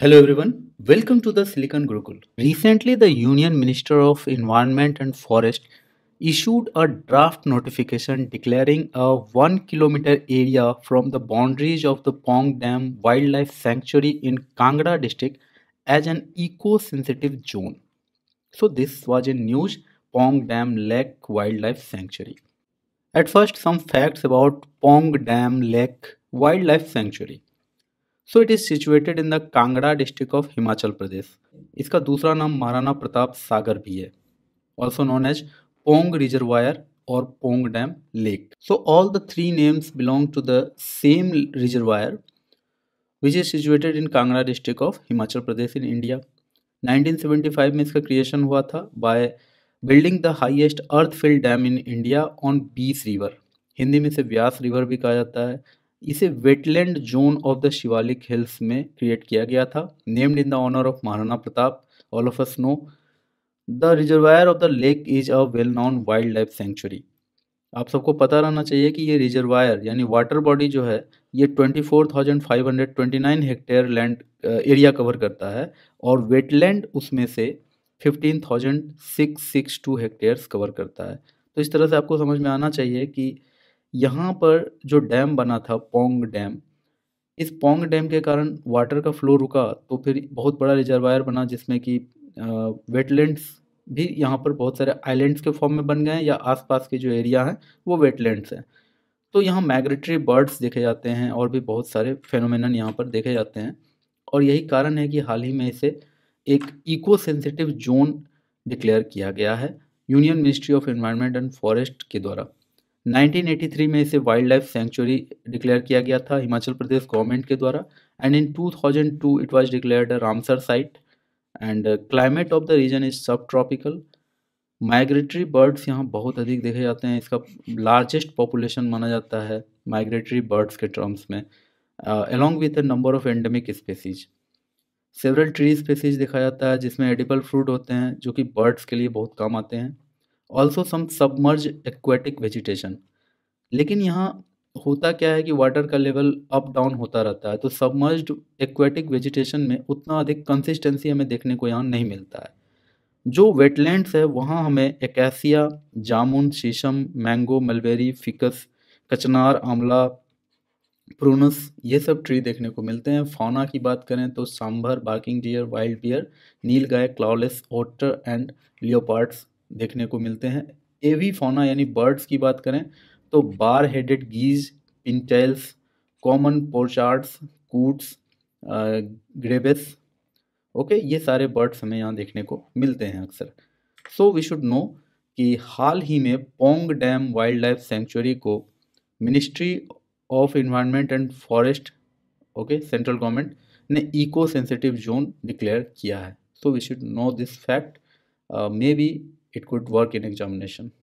Hello everyone, welcome to the Silicon Gurukul. Recently, the Union Minister of Environment and Forest issued a draft notification declaring a 1 kilometer area from the boundaries of the Pong Dam Wildlife Sanctuary in Kangra district as an eco-sensitive zone. So this was in news Pong Dam Lake Wildlife Sanctuary. At first some facts about Pong Dam Lake Wildlife Sanctuary. So it is situated in the Kangra district of Himachal Pradesh इसका दूसरा नाम महाराणा प्रताप सागर भी है also known as Pong reservoir और Pong dam lake so all the three names belong to the same reservoir which is situated in Kangra district of Himachal Pradesh in India 1975 में इसका creation हुआ था by building the highest earth filled dam in India on बीस river Hindi में इसे Vyas river भी कहा जाता है इसे wetland zone of the Shivalik hills में क्रिएट किया गया था named in the honour of Maharana Pratap all of us know the reservoir of the lake is a well known wildlife sanctuary आप सबको पता रहना चाहिए कि ये रिजर्वायर यानी वाटर बॉडी जो है ये 24,529 हेक्टेयर लैंड एरिया कवर करता है और वेटलैंड उसमें से 15,662 हेक्टेयर्स कवर करता है तो इस तरह से आपको समझ में आना चाहिए कि यहाँ पर जो डैम बना था पोंग डैम इस पोंग डैम के कारण वाटर का फ्लो रुका तो फिर बहुत बड़ा रिजर्वायर बना जिसमें कि वेटलैंड्स भी यहाँ पर बहुत सारे आइलैंड्स के फॉर्म में बन गए हैं या आसपास के जो एरिया हैं वो वेटलैंड्स हैं तो यहाँ माइग्रेटरी बर्ड्स देखे जाते हैं और भी बहुत सारे फेनोमेनन यहाँ पर देखे जाते हैं और यही कारण है कि हाल ही में इसे एक इको सेंसिटिव जोन डिक्लेयर किया गया है union ministry of environment and forest के द्वारा 1983 में इसे वाइल्ड लाइफ सेंचुरी डिक्लेयर किया गया था हिमाचल प्रदेश गवर्नमेंट के द्वारा and in 2002 it was declared Ramsar site and climate of the region is subtropical migratory birds यहाँ बहुत अधिक देखे जाते हैं इसका लार्जेस्ट पॉपुलेशन माना जाता है माइग्रेटरी बर्ड्स के टर्म्स में along with number of endemic species several tree species देखा जाता है जिसमें एडिबल फ्रूट होते हैं जो कि बर्ड्स के लिए बहुत काम आते हैं also some submerge aquatic vegetation लेकिन यहाँ होता क्या है कि वाटर का लेवल अप डाउन होता रहता है तो सबमर्ज एक्वेटिक वेजिटेशन में उतना अधिक कंसिस्टेंसी हमें देखने को यहाँ नहीं मिलता है जो वेटलैंड्स है वहाँ हमें एकैसिया जामुन शीशम मैंगो मलबेरी फिकस कचनार आंवला प्रूनस ये सब ट्री देखने को मिलते हैं फौना की बात करें तो sambar barking deer wild bear nilgai clawless otter and leopards देखने को मिलते हैं एवी फोना यानी बर्ड्स की बात करें तो bar headed geese pintails common pochards coots grebes okay ये सारे बर्ड्स हमें यहाँ देखने को मिलते हैं अक्सर सो वी शुड नो कि हाल ही में Pong dam wildlife sanctuary को ministry of environment and forest okay central government ने इको सेंसिटिव जोन डिक्लेयर किया है so we should know this fact may be it could work in examination